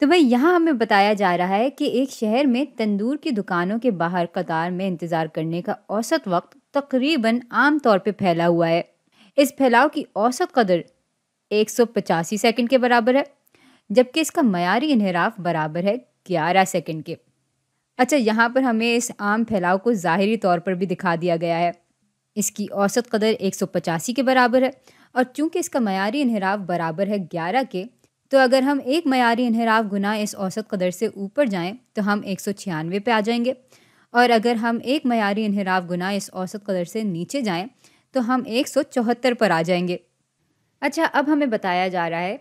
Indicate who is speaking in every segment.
Speaker 1: तो भाई यहाँ हमें बताया जा रहा है कि एक शहर में तंदूर की दुकानों के बाहर कतार में इंतज़ार करने का औसत वक्त तकरीबन आम तौर पर फैला हुआ है इस फैलाव की औसत कदर एक सौ पचासी सेकेंड के बराबर है जबकि इसका मयारी इनहराफ बराबर है ग्यारह सेकेंड के अच्छा यहाँ पर हमें इस आम फैलाव को ज़ाहरी तौर पर भी दिखा दिया गया है इसकी औसत कदर एक सौ पचासी के बराबर है और चूंकि इसका मयारी इनहराफ बराबर है ग्यारह के तो अगर हम एक मयारी इनहराफ गुना इस औसत कदर से ऊपर जाएँ तो हम एक सौ छियानवे पर आ जाएंगे और अगर हम एक मयारी इनहराफ गुना इस औसत कदर से नीचे जाएँ तो हम एक सौ चौहत्तर पर आ जाएंगे अच्छा अब हमें बताया जा रहा है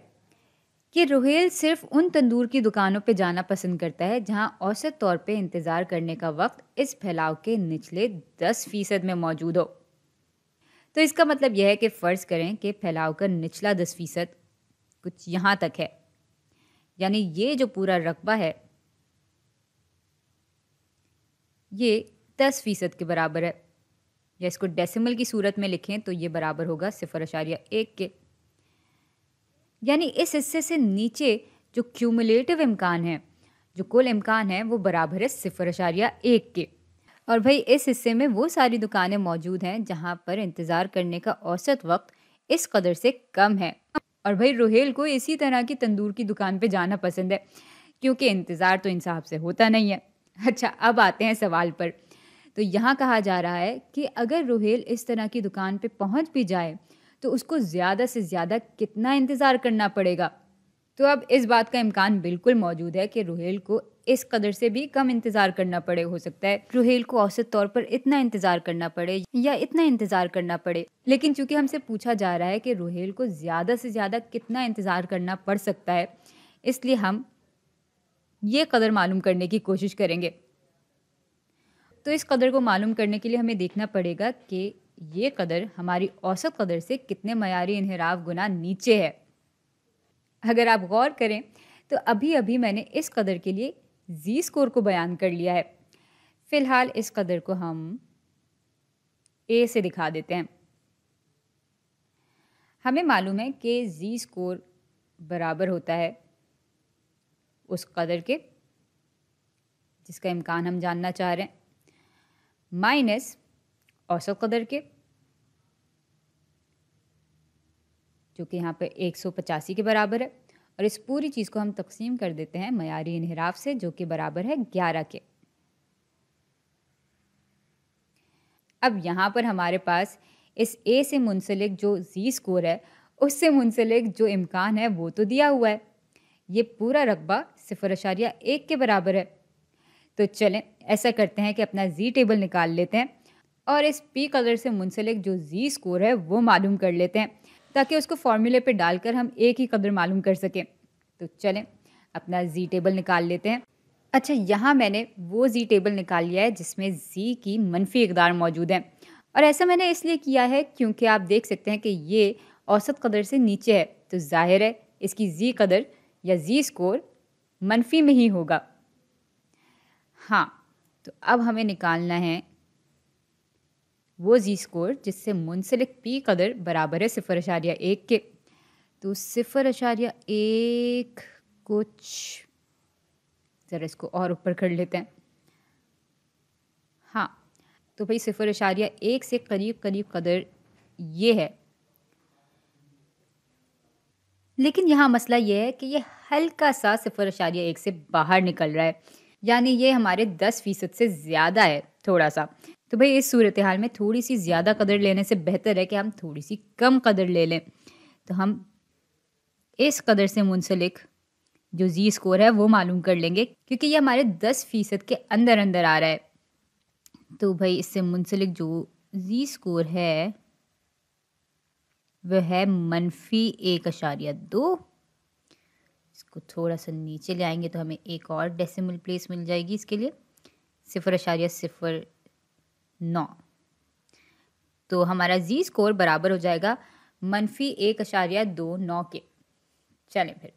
Speaker 1: कि रोहेल सिर्फ उन तंदूर की दुकानों पर जाना पसंद करता है जहाँ औसत तौर पर इंतज़ार करने का वक्त इस फैलाव के निचले दस फीसद में मौजूद हो तो इसका मतलब यह है कि फ़र्ज़ करें कि फैलाव का निचला दस फीसद कुछ यहाँ तक है यानी ये जो पूरा रकबा है ये दस फीसद के बराबर है या इसको डेसिमल की सूरत में लिखें तो ये बराबर होगा सिफर अशारिया एक के यानी इस हिस्से से नीचे जो क्यूमुलेटिव इम्कान है जो कुल इम्कान है वो बराबर है सिफर अशारिया एक के और भाई इस हिस्से में वो सारी दुकानें मौजूद हैं जहाँ पर इंतज़ार करने का औसत वक्त इस कदर से कम है और भाई रोहेल को इसी तरह की तंदूर की दुकान पे जाना पसंद है क्योंकि इंतज़ार तो इंसाफ से होता नहीं है अच्छा अब आते हैं सवाल पर तो यहाँ कहा जा रहा है कि अगर रोहेल इस तरह की दुकान पे पहुँच भी जाए तो उसको ज़्यादा से ज़्यादा कितना इंतज़ार करना पड़ेगा तो अब इस बात का इम्कान बिल्कुल मौजूद है कि रोहेल को इस कदर से भी कम इंतजार करना पड़े हो सकता है रुहेल को औसत तौर पर इतना इंतजार करना पड़े या इतना इंतजार करना पड़े लेकिन चूंकि हमसे पूछा जा रहा है कि रुहेल को ज़्यादा से ज़्यादा कितना इंतजार करना पड़ सकता है इसलिए हम ये कदर मालूम करने की कोशिश करेंगे तो इस कदर को मालूम करने के लिए हमें देखना पड़ेगा कि ये कदर हमारी औसत कदर से कितने मयारी इनहराव गुना नीचे है अगर आप गौर करें तो अभी अभी मैंने इस कदर के लिए जी स्कोर को बयान कर लिया है फ़िलहाल इस कदर को हम ए से दिखा देते हैं हमें मालूम है कि जी स्कोर बराबर होता है उस कदर के जिसका इम्कान हम जानना चाह रहे हैं माइनस औसत कदर के जो कि यहाँ पर एक सौ पचासी के बराबर है और इस पूरी चीज़ को हम तकसीम कर देते हैं मयारी इनहराफ से जो कि बराबर है ग्यारह के अब यहाँ पर हमारे पास इस ए से मुंसलिक जो जी स्कोर है उससे मुंसलिक जो इम्कान है वो तो दिया हुआ है ये पूरा रकबा सिफर अशारिया एक के बराबर है तो चलें ऐसा करते हैं कि अपना जी टेबल निकाल लेते हैं और इस पी कलर से मुंसलिक जो जी स्कोर है वो मालूम कर लेते हैं ताकि उसको फार्मूले पे डालकर हम एक ही कदर मालूम कर सकें तो चलें अपना जी टेबल निकाल लेते हैं अच्छा यहाँ मैंने वो जी टेबल निकाल लिया है जिसमें जी की मनफी इकदार मौजूद है और ऐसा मैंने इसलिए किया है क्योंकि आप देख सकते हैं कि ये औसत कदर से नीचे है तो जाहिर है इसकी जी कदर या जी स्कोर मनफी में ही होगा हाँ तो अब हमें निकालना है वो जी स्कोर जिससे मुंसलिक पी कदर बराबर है सिफर अशारिया एक के तो सिफर अशारिया एक कुछ ज़रा इसको और ऊपर कर लेते हैं हाँ तो भाई सिफर अशारिया एक से करीब करीब कदर ये है लेकिन यहाँ मसला ये है कि ये हल्का सा सिफर अशारिया एक से बाहर निकल रहा है यानी ये हमारे दस फ़ीसद से ज़्यादा है थोड़ा सा तो भाई इस सूरत हाल में थोड़ी सी ज़्यादा कदर लेने से बेहतर है कि हम थोड़ी सी कम कदर ले लें तो हम इस कदर से मुंसलिक जो जी स्कोर है वो मालूम कर लेंगे क्योंकि ये हमारे दस फ़ीसद के अंदर अंदर आ रहा है तो भाई इससे मुंसलिक जो जी स्कोर है वह है मनफी एक अशारिया दो इसको थोड़ा सा नीचे ले आएंगे तो हमें एक और डेसिमल प्लेस मिल जाएगी इसके लिए सिफर अशारिया सिफर नौ तो हमारा जी स्कोर बराबर हो जाएगा मनफी एक अशारिया दो नौ के चलें फिर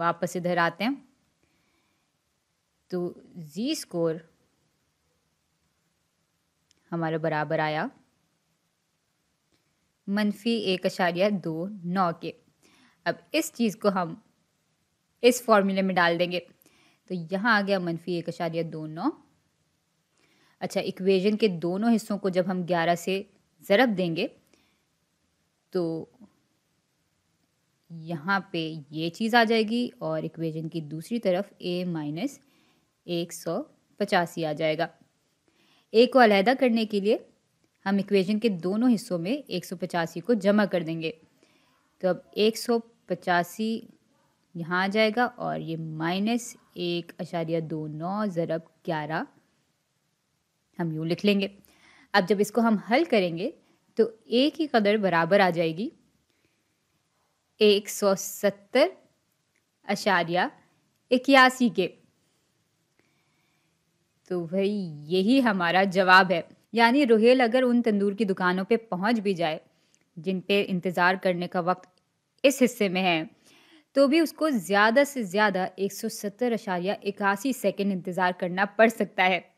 Speaker 1: वापस इधर आते हैं तो जी स्कोर हमारा बराबर आया मनफी एक अशारिया दो नौ के अब इस चीज़ को हम इस फॉर्मूले में डाल देंगे तो यहाँ आ गया मनफी एक अशारिया दो नौ अच्छा इक्वेशन के दोनों हिस्सों को जब हम 11 से ज़रब देंगे तो यहाँ पे ये चीज़ आ जाएगी और इक्वेशन की दूसरी तरफ ए माइनस एक सौ पचासी आ जाएगा ए को अलहदा करने के लिए हम इक्वेशन के दोनों हिस्सों में एक सौ पचासी को जमा कर देंगे तो अब एक सौ पचासी यहाँ आ जाएगा और ये माइनस एक अशारिया दो नौ ज़रब ग्यारह हम यूँ लिख लेंगे अब जब इसको हम हल करेंगे तो ए की कदर बराबर आ जाएगी एक सौ सत्तर अशारिया इक्यासी के तो भाई यही हमारा जवाब है यानी रोहेल अगर उन तंदूर की दुकानों पे पहुंच भी जाए जिन पे इंतज़ार करने का वक्त इस हिस्से में है तो भी उसको ज़्यादा से ज़्यादा एक सौ सत्तर अशारिया इक्यासी सेकेंड इंतज़ार करना पड़ सकता है